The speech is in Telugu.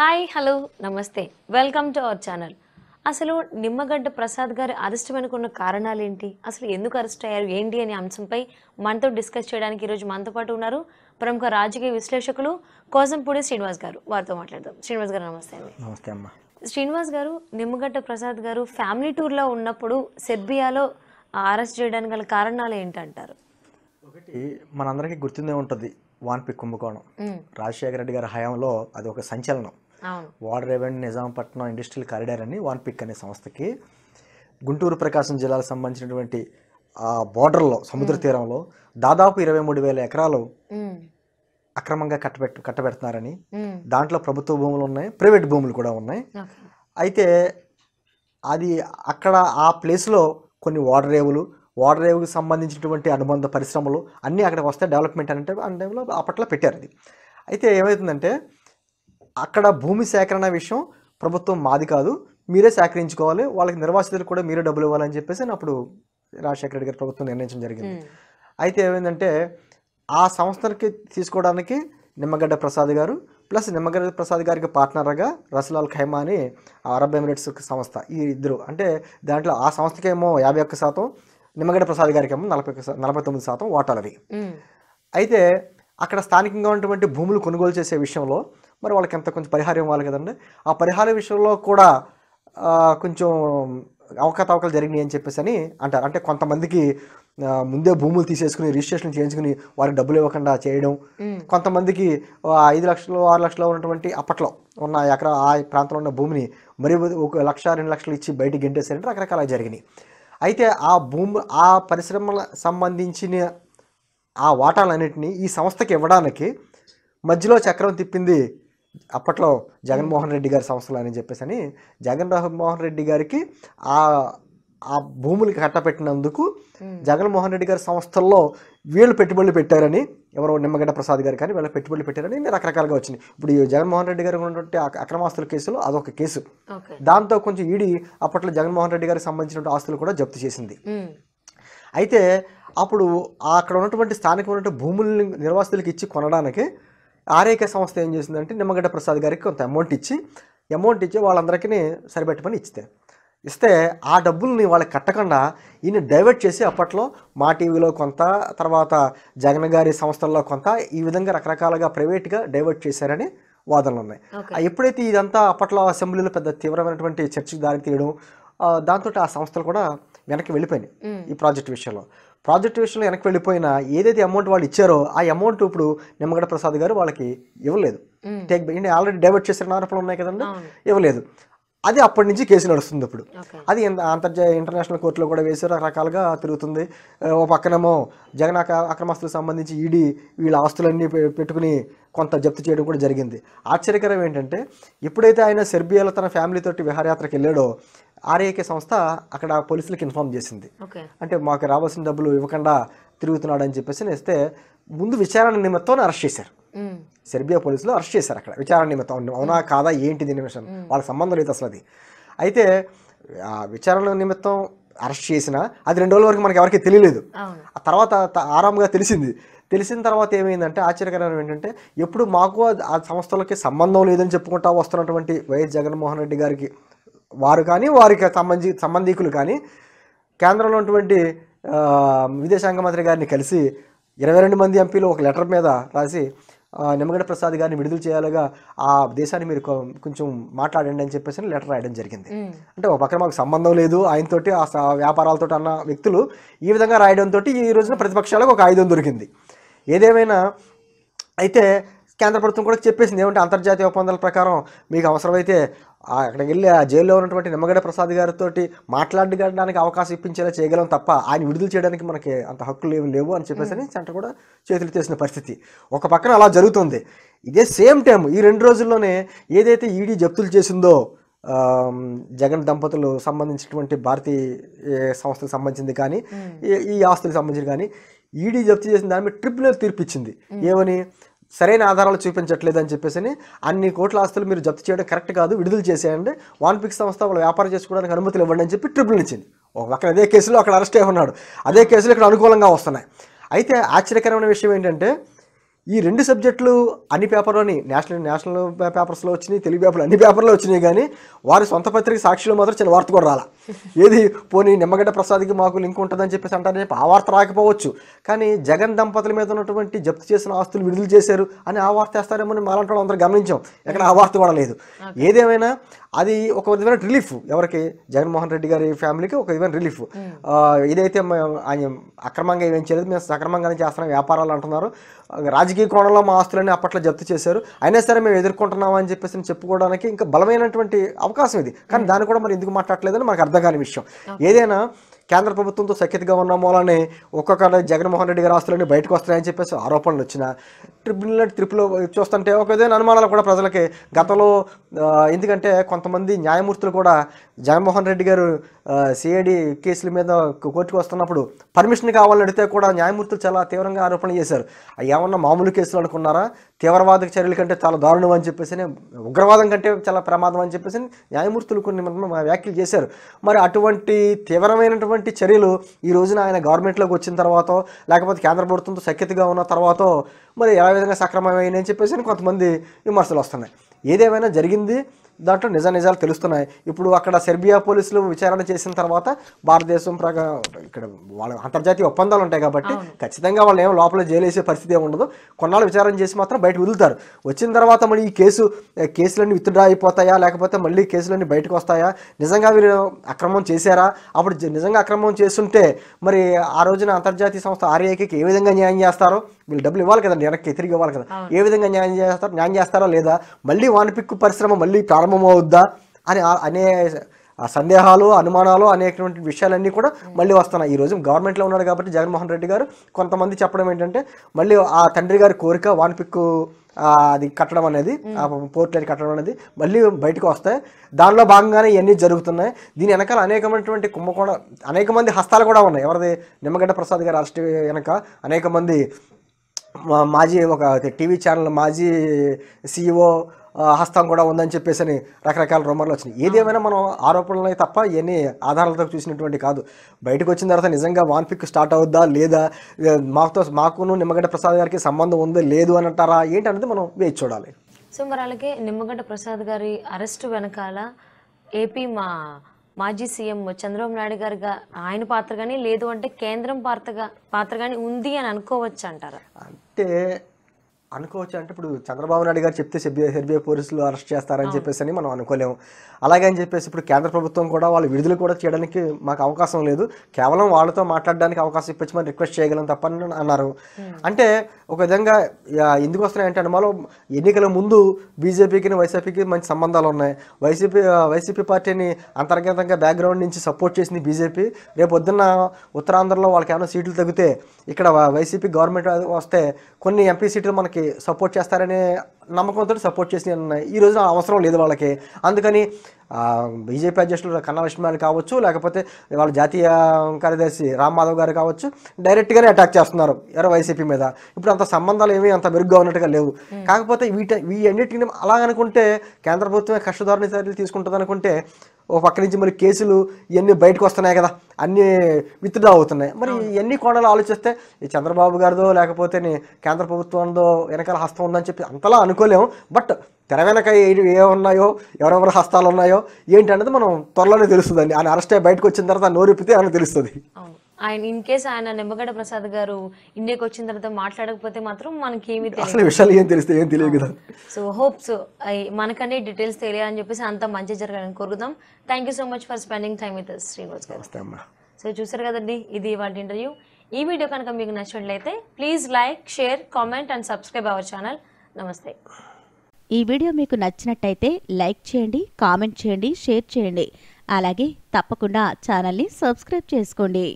హాయ్ హలో నమస్తే వెల్కమ్ టు అవర్ ఛానల్ అసలు నిమ్మగడ్డ ప్రసాద్ గారు అరెస్ట్ వెనుకున్న కారణాలు ఏంటి అసలు ఎందుకు అరెస్ట్ అయ్యారు ఏంటి అనే అంశంపై మనతో డిస్కస్ చేయడానికి ఈరోజు మనతో పాటు ఉన్నారు ప్రముఖ రాజకీయ విశ్లేషకులు కోసంపూడి శ్రీనివాస్ గారు వారితో మాట్లాడదాం శ్రీనివాస్ గారు నమస్తే అండి నమస్తే అమ్మా శ్రీనివాస్ గారు నిమ్మగడ్డ ప్రసాద్ గారు ఫ్యామిలీ టూర్లో ఉన్నప్పుడు సెర్బియాలో అరెస్ట్ చేయడానికి గల కారణాలు ఏంటంటారు ఒకటి మనందరికీ గుర్తుందే ఉంటుంది వాన్పి కుంభకోణం రాజశేఖర రెడ్డి గారి హయాంలో అది ఒక సంచలనం Vadarevu Nizampatnam industrial corridor అని వన్ పిక్ అనే సంస్థకి గుంటూరు ప్రకాశం జిల్లాకు సంబంధించినటువంటి ఆ బార్డర్లో సముద్ర తీరంలో దాదాపు ఇరవై మూడు వేల ఎకరాలు అక్రమంగా కట్టబెట్టు కట్టబెడుతున్నారని దాంట్లో ప్రభుత్వ భూములు ఉన్నాయి ప్రైవేట్ భూములు కూడా ఉన్నాయి అయితే అది అక్కడ ఆ ప్లేస్లో కొన్ని వాటర్ రేవులు వాటర్ రేవుకి సంబంధించినటువంటి అనుబంధ పరిశ్రమలు అన్నీ అక్కడికి వస్తే డెవలప్మెంట్ అంటే అంటే అప్పట్లో పెట్టారు అది అయితే ఏమవుతుందంటే అక్కడ భూమి సేకరణ విషయం ప్రభుత్వం మాది కాదు మీరే సేకరించుకోవాలి వాళ్ళకి నిర్వాసితులు కూడా మీరే డబ్బులు ఇవ్వాలని చెప్పేసి అప్పుడు రాజశేఖర రెడ్డి గారి ప్రభుత్వం నిర్ణయించడం జరిగింది అయితే ఏమైందంటే ఆ సంస్థకి తీసుకోవడానికి నిమ్మగడ్డ ప్రసాద్ గారు ప్లస్ నిమ్మగడ్డ ప్రసాద్ గారికి పార్ట్నర్గా రసలాల్ ఖైమా అని అరబ్ ఎమిరేట్స్ సంస్థ ఈ ఇద్దరు అంటే దాంట్లో ఆ సంస్థకేమో యాభై ఒక్క శాతం నిమ్మగడ్డ ప్రసాద్ గారికి ఏమో నలభై నలభై తొమ్మిది శాతం ఓటాలవి అయితే అక్కడ స్థానికంగా ఉన్నటువంటి భూములు కొనుగోలు చేసే విషయంలో మరి వాళ్ళకి ఎంత కొంచెం పరిహారం ఇవ్వాలి కదండి ఆ పరిహార విషయంలో కూడా కొంచెం అవకతవకలు జరిగినాయి అని చెప్పేసి అని అంటారు అంటే కొంతమందికి ముందే భూములు తీసేసుకుని రిజిస్ట్రేషన్ చేయించుకుని వారికి డబ్బులు ఇవ్వకుండా చేయడం కొంతమందికి ఐదు లక్షలు ఆరు లక్షలు ఉన్నటువంటి అప్పట్లో ఉన్న ఎకరా ఆ ప్రాంతంలో ఉన్న భూమిని మరి ఒక లక్ష రెండు లక్షలు ఇచ్చి బయటికి గెంటేసారంటే రకరకాల జరిగినాయి అయితే ఆ భూమి ఆ పరిశ్రమల సంబంధించిన ఆ వాటాలన్నింటినీ ఈ సంస్థకి ఇవ్వడానికి మధ్యలో చక్రం తిప్పింది అప్పట్లో జగన్మోహన్ రెడ్డి గారి సంస్థలు అని చెప్పేసి అని జగన్ మోహన్ రెడ్డి గారికి ఆ ఆ భూములకి కట్టపెట్టినందుకు జగన్మోహన్ రెడ్డి గారి సంస్థల్లో వీళ్ళు పెట్టుబడులు పెట్టారని ఎవరో నిమ్మగడ్డ ప్రసాద్ గారు కానీ వీళ్ళు పెట్టుబడులు పెట్టారని రకరకాలుగా వచ్చినాయి ఇప్పుడు ఈ జగన్మోహన్ రెడ్డి గారు ఉన్నటువంటి అక్రమాస్తుల కేసులో అదొక కేసు దాంతో కొంచెం ఈడి అప్పట్లో జగన్మోహన్ రెడ్డి గారికి సంబంధించిన ఆస్తులు కూడా జప్తు చేసింది అయితే అప్పుడు అక్కడ ఉన్నటువంటి స్థానికమైనటువంటి భూముల్ని నిర్వాసితులకు ఇచ్చి కొనడానికి ఆరేక సంస్థ ఏం చేసిందంటే నిమ్మగడ్డ ప్రసాద్ గారికి కొంత అమౌంట్ ఇచ్చి అమౌంట్ ఇచ్చి వాళ్ళందరికీ సరిపెట్టమని ఇస్తే ఇస్తే ఆ డబ్బుల్ని వాళ్ళకి కట్టకుండా ఈయన డైవర్ట్ చేసి అప్పట్లో మా టీవీలో కొంత తర్వాత జగన్ గారి సంస్థల్లో కొంత ఈ విధంగా రకరకాలుగా ప్రైవేట్గా డైవర్ట్ చేశారని వాదనలు ఉన్నాయి ఎప్పుడైతే ఇదంతా అప్పట్లో అసెంబ్లీలో పెద్ద తీవ్రమైనటువంటి చర్చకు దారి తీయడం దాంతో ఆ సంస్థలు కూడా వెనక్కి వెళ్ళిపోయినాయి ఈ ప్రాజెక్ట్ విషయంలో ప్రాజెక్ట్ విషయంలో వెనక్కి వెళ్ళిపోయినా ఏదైతే అమౌంట్ వాళ్ళు ఇచ్చారో ఆ అమౌంట్ ఇప్పుడు నిమ్మగడ్డ ప్రసాద్ గారు వాళ్ళకి ఇవ్వలేదు టేక్ ఆల్రెడీ డైవర్ట్ చేసిన ఆరోపణలు ఉన్నాయి కదండి ఇవ్వలేదు అది అప్పటి నుంచి కేసు నడుస్తుంది అప్పుడు అది అంతర్జాతీయ ఇంటర్నేషనల్ కోర్టులో కూడా వేసే రకరకాలుగా తిరుగుతుంది ఓ పక్కనేమో జగన్ అక్రమస్తులకు సంబంధించి ఈడీ వీళ్ళ ఆస్తులన్నీ పెట్టుకుని కొంత జప్తు చేయడం కూడా జరిగింది ఆశ్చర్యకరం ఏంటంటే ఎప్పుడైతే ఆయన సెర్బియాలో తన ఫ్యామిలీతోటి విహారయాత్రకు వెళ్ళాడో ఆర్ఏకే సంస్థ అక్కడ పోలీసులకు ఇన్ఫామ్ చేసింది అంటే మాకు రావాల్సిన డబ్బులు ఇవ్వకుండా తిరుగుతున్నాడని చెప్పేసి నేస్తే ముందు విచారణ నిమిత్తం అరెస్ట్ చేశారు సెర్బియా పోలీసులు అరెస్ట్ చేశారు అక్కడ విచారణ నిమిత్తం అవునా కాదా ఏంటి దీని నిమిషం వాళ్ళకి సంబంధం లేదు అసలు అది అయితే విచారణ నిమిత్తం అరెస్ట్ చేసిన అది రెండు రోజుల వరకు మనకి ఎవరికి తెలియలేదు ఆ తర్వాత ఆరాంగా తెలిసింది తెలిసిన తర్వాత ఏమైందంటే ఆశ్చర్యకరం ఏంటంటే ఎప్పుడు మాకు ఆ సంస్థలకి సంబంధం లేదని చెప్పుకుంటా వస్తున్నటువంటి వైఎస్ జగన్మోహన్ రెడ్డి గారికి వారు కానీ వారికి సంబంధి సంబంధికులు కానీ కేంద్రంలో ఉన్నటువంటి విదేశాంగ మంత్రి గారిని కలిసి ఇరవై రెండు మంది ఎంపీలు ఒక లెటర్ మీద రాసి నిమ్మగడ్డ ప్రసాద్ గారిని విడుదల చేయాలగా ఆ దేశాన్ని మీరు కొంచెం మాట్లాడండి అని చెప్పేసి లెటర్ రాయడం జరిగింది అంటే ఒక పక్కన మాకు సంబంధం లేదు ఆయనతోటి ఆ వ్యాపారాలతో అన్న వ్యక్తులు ఈ విధంగా రాయడంతో ఈ రోజున ప్రతిపక్షాలకు ఒక ఆయుధం దొరికింది ఏదేమైనా అయితే కేంద్ర ప్రభుత్వం కూడా చెప్పేసింది ఏమంటే అంతర్జాతీయ ఒప్పందాల ప్రకారం మీకు అవసరమైతే అక్కడికి వెళ్ళి ఆ జైల్లో ఉన్నటువంటి నిమ్మగడ్డ ప్రసాద్ గారితో మాట్లాడడానికి అవకాశం ఇప్పించేలా చేయగలం తప్ప ఆయన విడుదల చేయడానికి మనకి అంత హక్కులు ఏమి లేవు అని చెప్పేసి సెంటర్ కూడా చేతులు చేసిన పరిస్థితి ఒక పక్కన అలా జరుగుతుంది ఇదే సేమ్ టైం ఈ రెండు రోజుల్లోనే ఏదైతే ఈడీ జప్తులు చేసిందో జగన్ దంపతులు సంబంధించినటువంటి భారతీయ సంస్థకు సంబంధించింది కానీ ఈ ఆస్తులకు సంబంధించింది కానీ ఈడీ జప్తు చేసిన దాని మీద ట్రిబ్యునల్ తీర్పిచ్చింది ఏమని సరైన ఆధారాలు చూపించట్లేదు అని చెప్పేసి అన్ని కోట్ల ఆస్తులు మీరు జప్తు చేయడం కరెక్ట్ కాదు విడుదల చేసేయండి వాన్పిక్ సంస్థ వాళ్ళు వ్యాపారం చేసుకోవడానికి అనుమతులు ఇవ్వండి అని చెప్పి ట్రిపుల్ ఇచ్చింది ఒక అదే కేసులో అక్కడ అరెస్ట్ అయి ఉన్నాడు అదే కేసులు ఇక్కడ అనుకూలంగా వస్తున్నాయి అయితే ఆశ్చర్యకరమైన విషయం ఏంటంటే ఈ రెండు సబ్జెక్టులు అన్ని పేపర్లోని నేషనల్ నేషనల్ పేపర్స్లో వచ్చినాయి తెలుగు పేపర్లు అన్ని పేపర్లో వచ్చినాయి కానీ వారి సొంత పత్రిక సాక్షిలో మాత్రం చిన్న వార్త కూడా రాలా ఏది పోనీ నిమ్మగడ్డ ప్రసాద్కి మాకు లింక్ ఉంటుందని చెప్పేసి అంటారని ఆ వార్త రాకపోవచ్చు కానీ జగన్ దంపతుల మీద ఉన్నటువంటి జప్తు చేసిన ఆస్తులు విడుదల చేశారు అని ఆ వార్త వేస్తారేమో మాలంటోళ్ళు అందరూ గమనించాం ఎక్కడ ఆ వార్త కూడా లేదు ఏదేమైనా అది ఒక విధమైన రిలీఫ్ ఎవరికి జగన్మోహన్ రెడ్డి గారి ఫ్యామిలీకి ఒక విధమైన రిలీఫ్ ఏదైతే ఆయన అక్రమంగా ఏమేం చేయలేదు మేము సక్రమంగానే చేస్తున్న వ్యాపారాలు అంటున్నారు రాజకీయ కోణంలో మా ఆస్తులని అప్పట్లో జప్తు చేశారు అయినా సరే మేము ఎదుర్కొంటున్నామని చెప్పేసి చెప్పుకోవడానికి ఇంకా బలమైనటువంటి అవకాశం ఇది కానీ దాన్ని కూడా మరి ఎందుకు మాట్లాడలేదని మాకు అర్థం చూడగలని విషయం ఏదైనా కేంద్ర ప్రభుత్వంతో సఖ్యతగా ఉన్న మూలనే ఒక్కొక్క జగన్మోహన్ రెడ్డి గారి ఆస్తులన్నీ బయటకు వస్తాయని చెప్పేసి ఆరోపణలు వచ్చిన ట్రిబ్యునల్ త్రిపులో చూస్తుంటే ఒక విధమైన అనుమానాలు కూడా ప్రజలకి గతంలో ఎందుకంటే కొంతమంది న్యాయమూర్తులు కూడా జగన్మోహన్ రెడ్డి గారు సిఐడి కేసుల మీద కోర్టుకు వస్తున్నప్పుడు పర్మిషన్ కావాలని అడిగితే కూడా న్యాయమూర్తులు చాలా తీవ్రంగా ఆరోపణ చేశారు ఏమన్నా మామూలు కేసులు అనుకున్నారా తీవ్రవాద చర్యల కంటే చాలా దారుణం అని చెప్పేసి ఉగ్రవాదం కంటే చాలా ప్రమాదం అని చెప్పేసి న్యాయమూర్తులు కొన్ని వ్యాఖ్యలు చేశారు మరి అటువంటి తీవ్రమైనటువంటి ఇటువంటి చర్యలు ఈ రోజున ఆయన గవర్నమెంట్లోకి వచ్చిన తర్వాత లేకపోతే కేంద్ర ప్రభుత్వంతో సఖ్యతగా ఉన్న తర్వాత మరి ఎలా విధంగా సక్రమమైనని చెప్పేసి కొంతమంది విమర్శలు వస్తున్నాయి ఏదేమైనా జరిగింది దాంట్లో నిజ నిజాలు తెలుస్తున్నాయి ఇప్పుడు అక్కడ సెర్బియా పోలీసులు విచారణ చేసిన తర్వాత భారతదేశం ప్రకారం ఇక్కడ వాళ్ళ అంతర్జాతీయ ఒప్పందాలు ఉంటాయి కాబట్టి ఖచ్చితంగా వాళ్ళు ఏమో లోపల జైలేసే పరిస్థితి ఏమి ఉండదు కొన్నాళ్ళు విచారణ చేసి మాత్రం బయట వదులుతారు వచ్చిన తర్వాత మళ్ళీ ఈ కేసు కేసులన్నీ విత్డ్రా అయిపోతాయా లేకపోతే మళ్ళీ కేసులన్నీ బయటకు వస్తాయా నిజంగా వీరు అక్రమం చేశారా అప్పుడు నిజంగా అక్రమం చేస్తుంటే మరి ఆ రోజున అంతర్జాతీయ సంస్థ ఆర్ఐకి ఏ విధంగా న్యాయం చేస్తారో వీళ్ళు డబ్బులు ఇవ్వాలి కదండి వెనక్కి తిరిగి ఇవ్వాలి కదా ఏ విధంగా న్యాయం చేస్తారో న్యాయం చేస్తారా లేదా మళ్ళీ వానపిక్కు పరిశ్రమ మళ్ళీ ప్రారంభం అవుద్దా అని అనే సందేహాలు అనుమానాలు అనేటువంటి విషయాలన్నీ కూడా మళ్ళీ వస్తున్నాయి ఈరోజు గవర్నమెంట్లో ఉన్నాడు కాబట్టి జగన్మోహన్ రెడ్డి గారు కొంతమంది చెప్పడం ఏంటంటే మళ్ళీ ఆ తండ్రి గారి కోరిక వాన్ పిక్కు అది కట్టడం అనేది పోర్ట్ లైన్ కట్టడం అనేది మళ్ళీ బయటకు వస్తాయి దానిలో భాగంగానే ఇవన్నీ జరుగుతున్నాయి దీని వెనకాల అనేకమైనటువంటి కుంభకోణ అనేక మంది హస్తాలు కూడా ఉన్నాయి ఎవరిది నిమ్మగడ్డ ప్రసాద్ గారు అరెస్ట్ వెనక అనేక మంది మాజీ ఒక టీవీ ఛానల్ మాజీ సీఈఓ హస్తం కూడా ఉందని చెప్పేసి అని రకరకాల రూమర్లు వచ్చినాయి ఏదేమైనా మనం ఆరోపణలు తప్ప ఇవన్నీ ఆధారాలతో చూసినటువంటి కాదు బయటకు వచ్చిన తర్వాత నిజంగా వాన్పిక్ స్టార్ట్ అవుద్దా లేదా మాకుతో మాకును నిమ్మగడ్డ ప్రసాద్ గారికి సంబంధం ఉందా లేదు అని అంటారా ఏంటి అనేది మనం వేచి చూడాలి సో మరి అలాగే నిమ్మగడ్డ ప్రసాద్ గారి అరెస్టు వెనకాల ఏపీ మా మాజీ సీఎం చంద్రబాబు నాయుడు గారిగా ఆయన పాత్ర కానీ లేదు అంటే కేంద్రం పాత్రగా పాత్ర కానీ ఉంది అని అనుకోవచ్చు అంటారా అంటే అనుకోవచ్చు అంటే ఇప్పుడు చంద్రబాబు నాయుడు గారు చెప్తే సిబిఐ పోలీసులు అరెస్ట్ చేస్తారని చెప్పేసి అని మనం అనుకోలేము అలాగే అని చెప్పేసి ఇప్పుడు కేంద్ర ప్రభుత్వం కూడా వాళ్ళు విడుదల కూడా చేయడానికి మాకు అవకాశం లేదు కేవలం వాళ్ళతో మాట్లాడడానికి అవకాశం ఇప్పించి మనం రిక్వెస్ట్ చేయగలం తప్పని అన్నారు hmm. అంటే ఒక విధంగా ఎందుకు వస్తున్నాయంటే అనుమానం ఎన్నికల ముందు బీజేపీకి వైసీపీకి మంచి సంబంధాలు ఉన్నాయి వైసీపీ వైసీపీ పార్టీని అంతర్గతంగా బ్యాక్గ్రౌండ్ నుంచి సపోర్ట్ చేసింది బీజేపీ రేపు పొద్దున్న ఉత్తరాంధ్రలో వాళ్ళకి ఏమైనా సీట్లు తగ్గితే ఇక్కడ వైసీపీ గవర్నమెంట్ వస్తే కొన్ని ఎంపీ సీట్లు మనకి వాళ్ళకి సపోర్ట్ చేస్తారనే నమ్మకంతో సపోర్ట్ చేసి ఈ రోజున అవసరం లేదు వాళ్ళకి అందుకని బీజేపీ అధ్యక్షులు కన్నా విష్ణుమారి కావచ్చు లేకపోతే వాళ్ళ జాతీయ కార్యదర్శి రామ్ మాధవ్ గారు కావచ్చు డైరెక్ట్గానే అటాక్ చేస్తున్నారు ఎవరో వైసీపీ మీద ఇప్పుడు అంత సంబంధాలు ఏమీ అంత మెరుగ్గా ఉన్నట్టుగా లేవు కాకపోతే వీటి వీటన్నిటిని అలా అనుకుంటే కేంద్ర ప్రభుత్వమే కష్టధారణ చర్యలు తీసుకుంటుంది అనుకుంటే ఓ పక్క నుంచి మరి కేసులు ఇవన్నీ బయటకు వస్తున్నాయి కదా అన్నీ విత్డ్రా అవుతున్నాయి మరి ఇవన్నీ కోణాలు ఆలోచిస్తే ఈ చంద్రబాబు గారిదో లేకపోతే కేంద్ర ప్రభుత్వంతో వెనకాల హస్తం ఉందని చెప్పి అంతలా అనుకోలేము బట్ తెర వెనక ఏ ఉన్నాయో ఎవరెవరి హస్తాలు ఉన్నాయో ఏంటి అనేది మనం త్వరలోనే తెలుస్తుందండి ఆయన అరెస్ట్ అయ్యి బయటకు వచ్చిన తర్వాత నోరిపితే అని తెలుస్తుంది ఆయన ఇన్ కేస్ ఆయన నిమ్మగడ్డ ప్రసాద్ గారు ఇండియాకి వచ్చిన తర్వాత మాట్లాడకపోతే మాత్రం మనకి అసలు విషయాలు ఏం తెలిస్తే ఏం తెలియదు కదా సో హోప్స్ మనకనే డీటెయిల్స్ తెలియాలని చెప్పేసి అంత మంచి జరగాలని కోరుకుందాం thank you so much for spending time with Srinivas గారు సో చూసారు కదండి ఇది వాటి ఇంటర్వ్యూ ఈ వీడియో కనుక మీకు నచ్చినట్లయితే please like share comment and subscribe our channel నమస్తే ఈ వీడియో మీకు నచ్చినట్టయితే లైక్ చేయండి కామెంట్ చేయండి షేర్ చేయండి అలాగే తప్పకుండా ఛానల్ని సబ్స్క్రైబ్ చేసుకోండి